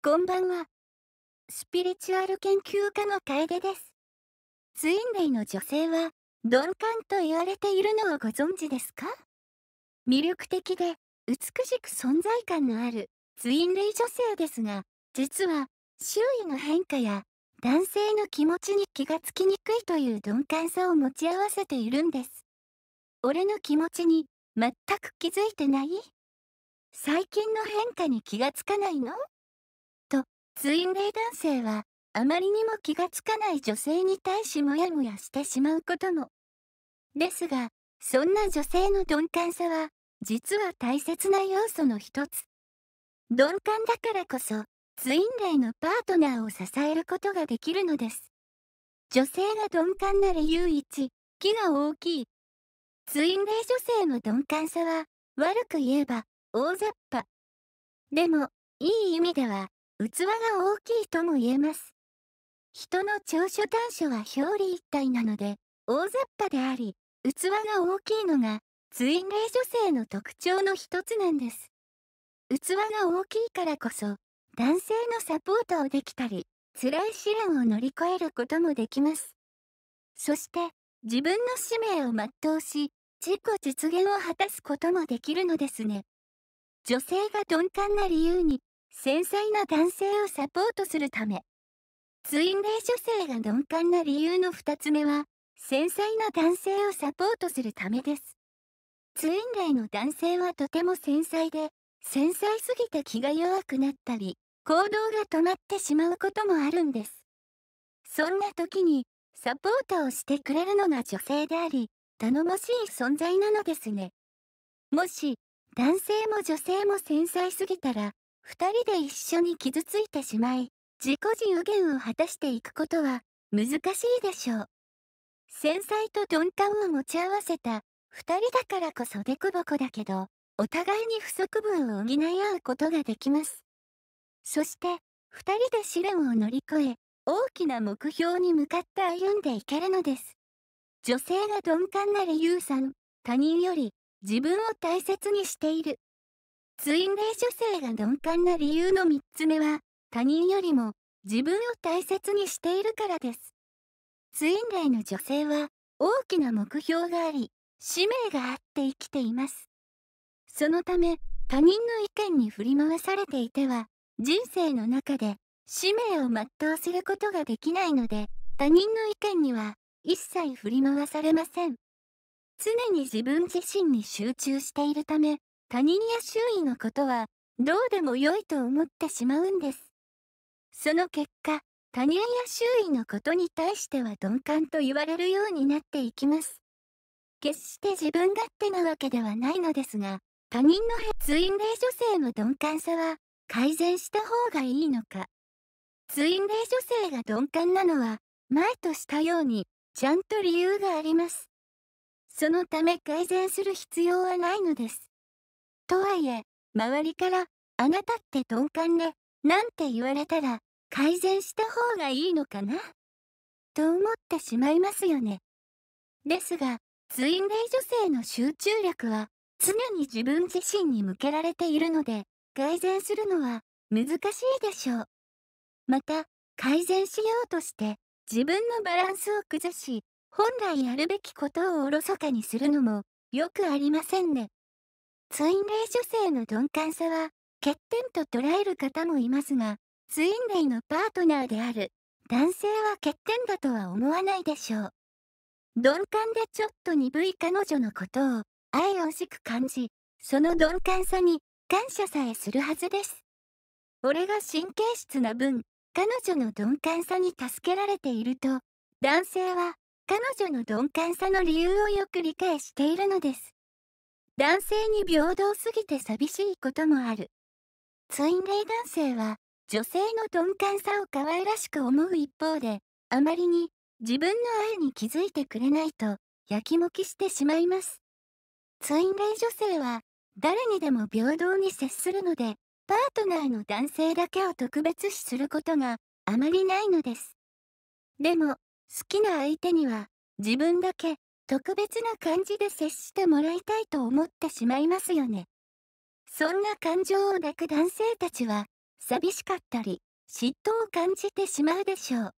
こんばんは。スピリチュアル研究家の楓です。ツインレイの女性は、鈍感と言われているのをご存知ですか魅力的で、美しく存在感のあるツインレイ女性ですが、実は、周囲の変化や、男性の気持ちに気がつきにくいという鈍感さを持ち合わせているんです。俺の気持ちに、全く気づいてない最近の変化に気がつかないのツインレイ男性は、あまりにも気がつかない女性に対しモヤモヤしてしまうことも。ですが、そんな女性の鈍感さは、実は大切な要素の一つ。鈍感だからこそ、ツインレイのパートナーを支えることができるのです。女性が鈍感な理由1、気が大きい。ツインレイ女性の鈍感さは、悪く言えば、大雑把。でも、いい意味では、器が大きいとも言えます。人の長所短所は表裏一体なので、大雑把であり、器が大きいのが、ツインレイ女性の特徴の一つなんです。器が大きいからこそ、男性のサポートをできたり、辛い試練を乗り越えることもできます。そして、自分の使命を全うし、自己実現を果たすこともできるのですね。女性が鈍感な理由に繊細な男性をサポートするためツインレイ女性が鈍感な理由の2つ目は繊細な男性をサポートするためですツインレイの男性はとても繊細で繊細すぎて気が弱くなったり行動が止まってしまうこともあるんですそんな時にサポートをしてくれるのが女性であり頼もしい存在なのですねもし男性も女性も繊細すぎたら二人で一緒に傷ついてしまい、自己自由言を果たしていくことは難しいでしょう。繊細と鈍感を持ち合わせた二人だからこそデコボコだけど、お互いに不足分を補い合うことができます。そして、二人で試練を乗り越え、大きな目標に向かって歩んでいけるのです。女性が鈍感な理由さん、他人より自分を大切にしているツインレイ女性が鈍感な理由の3つ目は、他人よりも自分を大切にしているからです。ツインレイの女性は、大きな目標があり、使命があって生きています。そのため、他人の意見に振り回されていては、人生の中で使命を全うすることができないので、他人の意見には一切振り回されません。常に自分自身に集中しているため、他人や周囲のことはどうでも良いと思ってしまうんです。その結果、他人や周囲のことに対しては鈍感と言われるようになっていきます。決して自分勝手なわけではないのですが、他人のツインレイ女性の鈍感さは改善した方がいいのか。ツインレイ女性が鈍感なのは、前としたように、ちゃんと理由があります。そのため改善する必要はないのです。とはいえ、周りから、あなたって鈍感ね、なんて言われたら、改善した方がいいのかなと思ってしまいますよね。ですが、ツインレイ女性の集中力は、常に自分自身に向けられているので、改善するのは難しいでしょう。また、改善しようとして、自分のバランスを崩し、本来やるべきことをおろそかにするのも、よくありませんね。ツインレイ女性の鈍感さは欠点と捉える方もいますが、ツインレイのパートナーである男性は欠点だとは思わないでしょう。鈍感でちょっと鈍い彼女のことを愛おしく感じ、その鈍感さに感謝さえするはずです。俺が神経質な分、彼女の鈍感さに助けられていると、男性は彼女の鈍感さの理由をよく理解しているのです。男性に平等すぎて寂しいこともある。ツインレイ男性は、女性の鈍感さを可愛らしく思う一方で、あまりに自分の愛に気づいてくれないと、やきもきしてしまいます。ツインレイ女性は、誰にでも平等に接するので、パートナーの男性だけを特別視することがあまりないのです。でも、好きな相手には、自分だけ特別な感じで接してもらいたいと思ってしまいますよね。そんな感情を抱く男性たちは、寂しかったり、嫉妬を感じてしまうでしょう。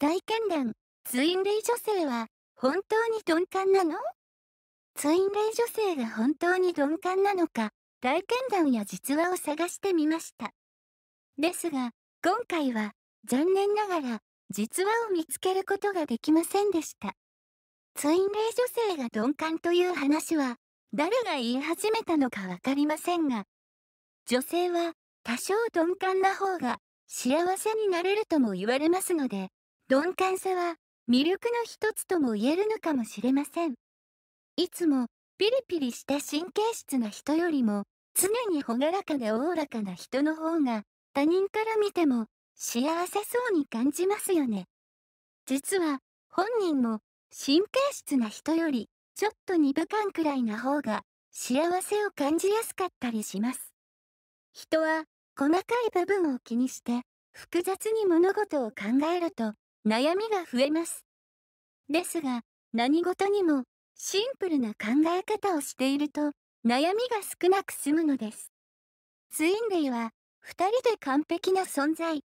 体験談、ツインレイ女性は、本当に鈍感なのツインレイ女性が本当に鈍感なのか、体験談や実話を探してみました。ですが、今回は、残念ながら、実話を見つけることができませんでした。ツインレイ女性が鈍感という話は、誰が言い始めたのかわかりませんが、女性は多少鈍感な方が幸せになれるとも言われますので、鈍感さは魅力の一つとも言えるのかもしれません。いつもピリピリした神経質な人よりも、常に朗らかでおおらかな人の方が、他人から見ても幸せそうに感じますよね。実は本人も神経質な人より、ちょっと二部間くらいな方が、幸せを感じやすかったりします。人は、細かい部分を気にして、複雑に物事を考えると、悩みが増えます。ですが、何事にも、シンプルな考え方をしていると、悩みが少なく済むのです。ツインレイは、2人で完璧な存在。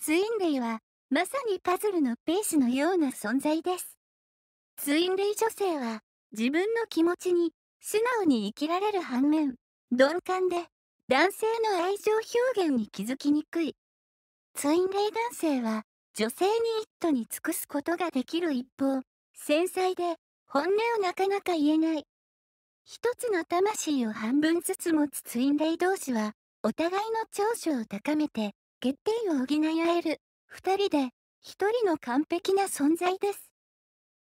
ツインレイは、まさにパズルのペースのような存在です。ツインレイ女性は自分の気持ちに素直に生きられる反面鈍感で男性の愛情表現に気づきにくいツインレイ男性は女性に一途に尽くすことができる一方繊細で本音をなかなか言えない一つの魂を半分ずつ持つツインレイ同士はお互いの長所を高めて欠点を補い合える2人で1人の完璧な存在です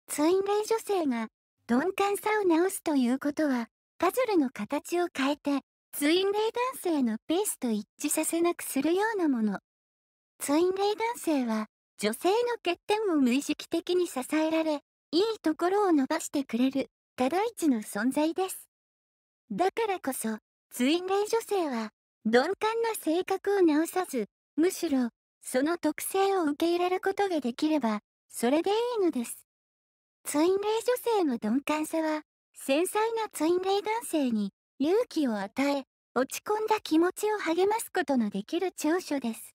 ツインレイ女性が鈍感さを直すということは、パズルの形を変えて、ツインレイ男性のペースと一致させなくするようなもの。ツインレイ男性は、女性の欠点を無意識的に支えられ、いいところを伸ばしてくれる、ただ一の存在です。だからこそ、ツインレイ女性は、鈍感な性格を直さず、むしろ、その特性を受け入れることができれば、それでいいのです。ツインレイ女性の鈍感さは、繊細なツインレイ男性に勇気を与え、落ち込んだ気持ちを励ますことのできる長所です。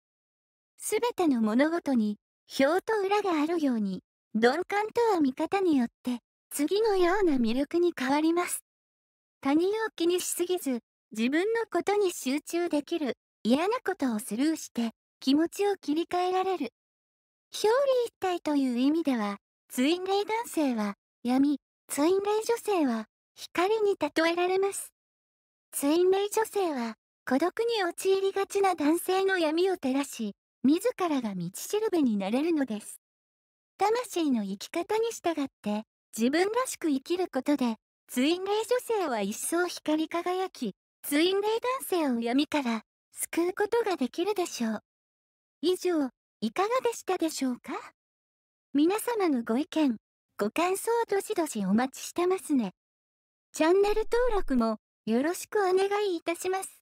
すべての物事に、表と裏があるように、鈍感とは見方によって、次のような魅力に変わります。他人を気にしすぎず、自分のことに集中できる、嫌なことをスルーして、気持ちを切り替えられる。表裏一体という意味では、ツインレイ男性は闇、ツインレイ女性は光に例えられます。ツインレイ女性は孤独に陥りがちな男性の闇を照らし、自らが道しるべになれるのです。魂の生き方に従って自分らしく生きることで、ツインレイ女性は一層光り輝き、ツインレイ男性を闇から救うことができるでしょう。以上、いかがでしたでしょうか皆様のご意見、ご感想どしどしお待ちしてますね。チャンネル登録もよろしくお願いいたします。